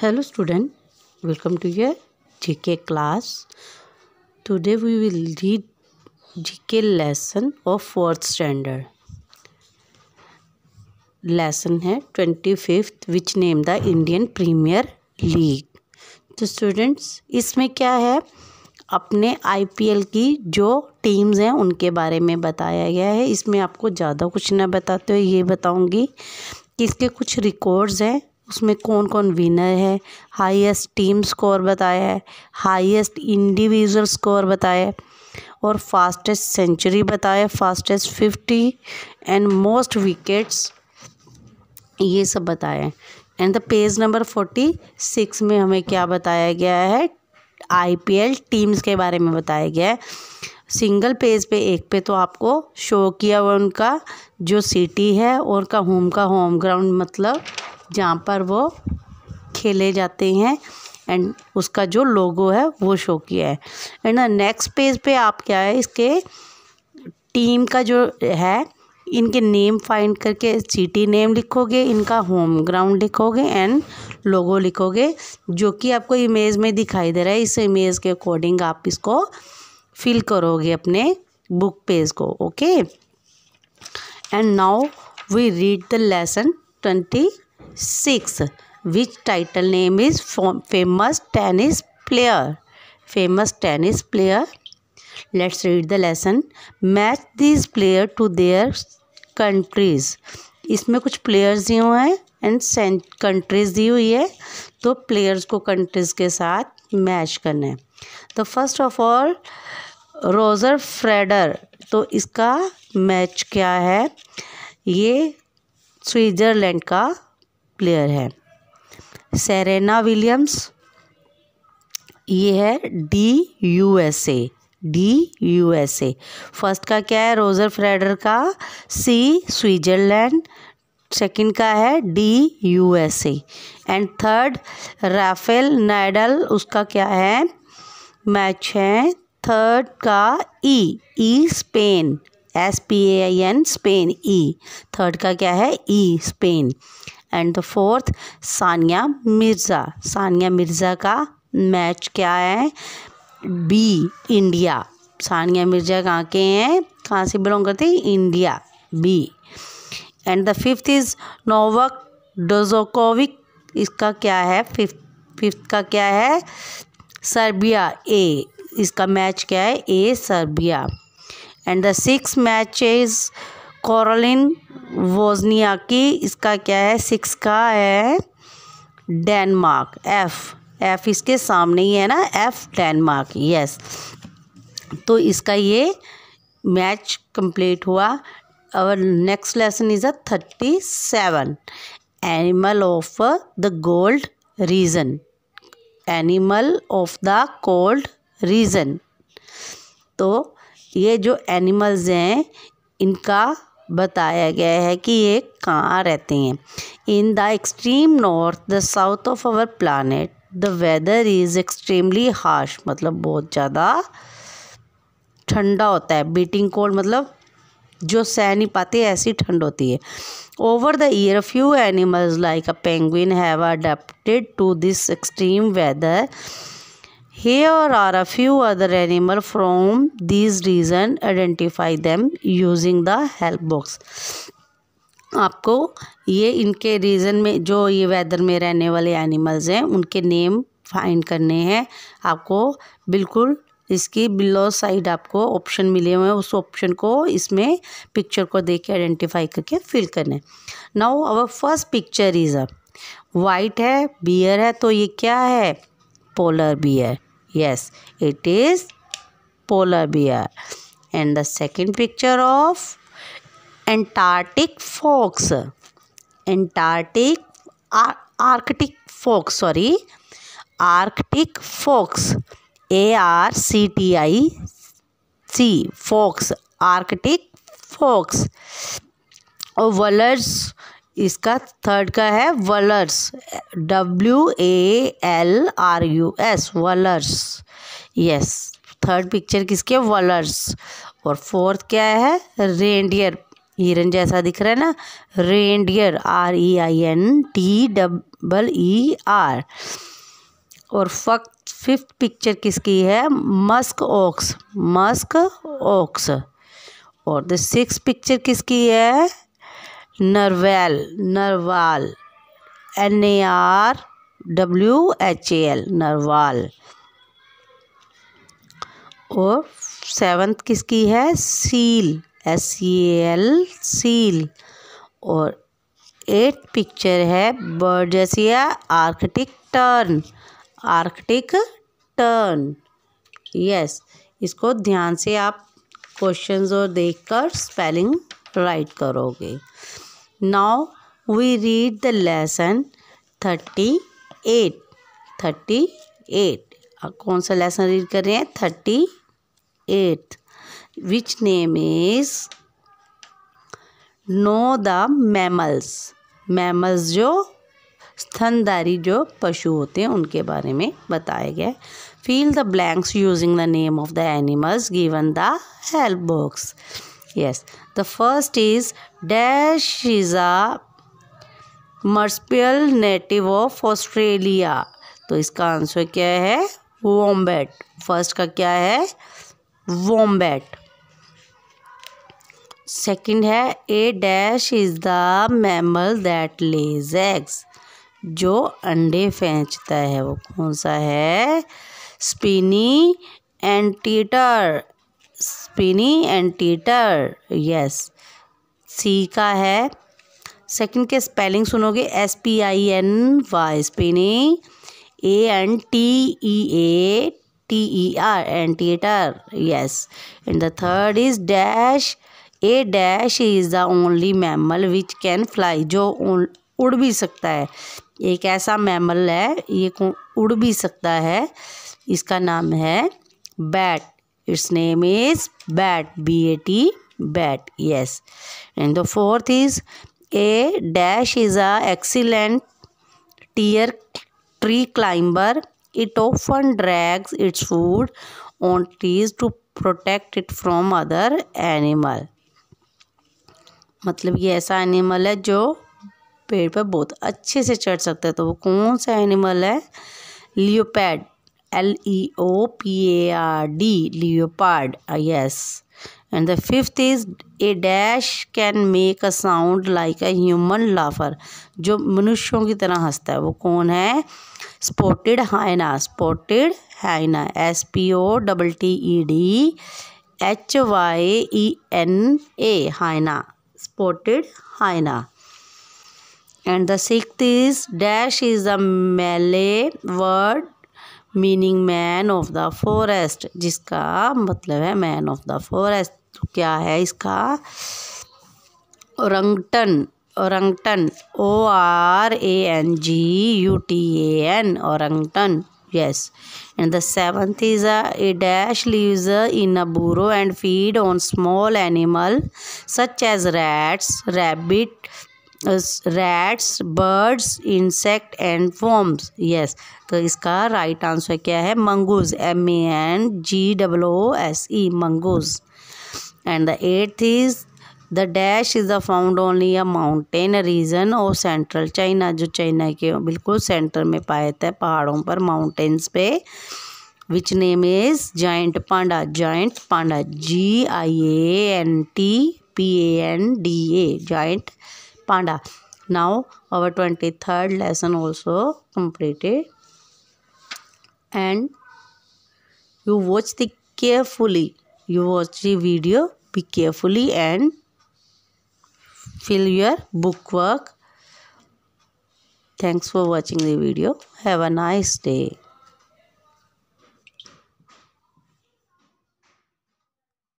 hello student welcome to your gk class today we will read gk lesson of fourth standard lesson है 25th which name the indian premier league तो students इसमें क्या है अपने IPL की जो teams हैं उनके बारे में बताया गया है इसमें आपको ज़्यादा कुछ ना बताते हुए ये बताऊंगी कि इसके कुछ रिकॉर्ड्स हैं उसमें कौन कौन विनर है हाईएस्ट टीम स्कोर बताया है हाईएस्ट इंडिविजुअल स्कोर बताया है और फास्टेस्ट सेंचुरी बताया fastest fifty and most wickets ये सब बताया है and the page number forty six में हमें क्या बताया गया है आईपीएल टीम्स के बारे में बताया गया है सिंगल पेज पे एक पे तो आपको शो किया हुआ उनका जो सिटी है और का होम का होम ग्राउंड मतलब जहाँ पर वो खेले जाते हैं एंड उसका जो लोगो है वो शो किया है एंड नेक्स्ट पेज पे आप क्या है इसके टीम का जो है इनके नेम फाइंड करके सिटी नेम लिखोगे इनका होम ग्राउंड लिखोगे एंड लोगो लिखोगे जो कि आपको इमेज में दिखाई दे रहा है इस इमेज के अकॉर्डिंग आप इसको फिल करोगे अपने बुक पेज को okay and now we read the lesson twenty six which title name is famous tennis player famous tennis player let's read the lesson match this player to their countries इसमें कुछ players दिए हुए हैं and countries दी हुई है तो players को countries के साथ मैच करना है तो first of all Roger Federer तो इसका मैच क्या है ये स्विट्जरलैंड का प्लेयर है सेरेना विलियम्स ये है D U S A D U S A first का क्या है रोजर फ्रेडर का सी स्विट्जरलैंड सेकंड का है D U S A and third Rafael Nadal उसका क्या है मैच है थर्ड का E E Spain S P A I N Spain E third का क्या है E e, Spain and the fourth Sania Mirza Sania Mirza का मैच क्या है बी इंडिया सानिया मिर्ज़ा कहाँ के हैं कहाँ से बिलोंग करते हैं India B and the fifth is Novak Djokovic इसका क्या है फिफ्थ फिफ्थ का क्या है सर्बिया ए इसका मैच क्या है A Serbia and the six match is Caroline की इसका क्या है सिक्स का है डेनमार्क एफ एफ इसके सामने ही है ना एफ डेनमार्क यस तो इसका ये मैच कंप्लीट हुआ और next lesson is a thirty seven animal of the gold region animal of the cold region तो ये जो एनिमल्स हैं इनका बताया गया है कि ये कहाँ रहती हैं in the extreme north the south of our planet the weather is extremely harsh मतलब बहुत ज़्यादा ठंडा होता है बीटिंग कोल्ड मतलब जो सह नहीं पाते ऐसी ठंड होती है over the year few animals like a penguin have adapted to this extreme weather Here are a few other animal from these region identify them using the help box. आपको ये इनके रीज़न में जो ये वेदर में रहने वाले animals हैं उनके नेम फाइंड करने हैं आपको बिल्कुल इसकी बिलो साइड आपको ऑप्शन मिले हुए हैं उस ऑप्शन को इसमें पिक्चर को देख के आइडेंटिफाई करके फिल करने now our first picture is a white है बियर है तो ये क्या है polar bear Yes, it is polar bear. And the second picture of Antarctic fox. Antarctic, Ar Arctic fox, sorry. Arctic fox. A-R-C-T-I-C, fox. Arctic fox. A इसका third का है walrus W A L R U S walrus yes third picture किसके walrus और fourth क्या है reindeer हिरन जैसा दिख रहा है ना reindeer R E I N T double E R और फक्त फिफ्थ पिक्चर किसकी है मस्क ऑक्स मस्क ऑक्स और द सिक्स पिक्चर किसकी है narwhal narwhal N A R W H A L narwhal और सेवन्थ किसकी है seal S C L seal और एट पिक्चर है बर्डसिया Arctic tern Arctic tern yes इसको ध्यान से आप क्वेश्चंस और देखकर स्पेलिंग राइट करोगे Now we read the lesson 38. 38. कौन सा लेसन रीड कर रहे हैं thirty eight which name is know the mammals mammals जो स्तनधारी जो पशु होते हैं उनके बारे में बताया गया feel the blanks using the name of the animals given the help box yes the first is dash is a marsupial native of australia तो इसका आंसर क्या है वोम्बेट फर्स्ट का क्या है वोम्बेट सेकंड है a dash is the mammal that lays eggs जो अंडे फेंचता है वो कौन सा है spiny anteater spiny anteater yes see का है सेकंड के स्पेलिंग सुनोगे S P I N Y spiny A N T E A T E R anteater yes and the third is dash a dash is the only mammal which can fly जो उड़ भी सकता है एक ऐसा mammal है ये उड़ भी सकता है इसका नाम है bat Its name is bat. B A T bat. Yes. And the fourth is a dash is a excellent tier tree climber. It often drags its food on trees to protect it from other animal मतलब ये ऐसा animal है जो पेड़ पर बहुत अच्छे से चढ़ सकता है तो वो कौन सा एनिमल है लियोपैड L E O P A R D, leopard. Uh, yes. And the fifth is a dash can make a sound like a human laugher. जो मनुष्यों की तरह हंसता है वो कौन है spotted hyena spotted hyena S P O double T E D H Y E N A hyena spotted hyena and the sixth is dash is a malay word meaning man of the forest जिसका मतलब है man of the forest क्या है इसका orangutan orangutan O R A N G U T A N orangutan yes and the seventh is a dash lives in a burrow and feed on small animal such as rats rabbit rats birds insect and forms yes तो इसका right right answer क्या है mongoose M A N G double O S E mongoose and the eighth is the dash is the found only a mountain region और central China जो China के बिल्कुल centre में पाए थे पहाड़ों पर माउंटेन्स पे which name is giant panda giant panda G I A N T P A N D A giant panda now our 23rd lesson also completed and you watch the carefully you watch the video be carefully and fill your book work thanks for watching the video have a nice day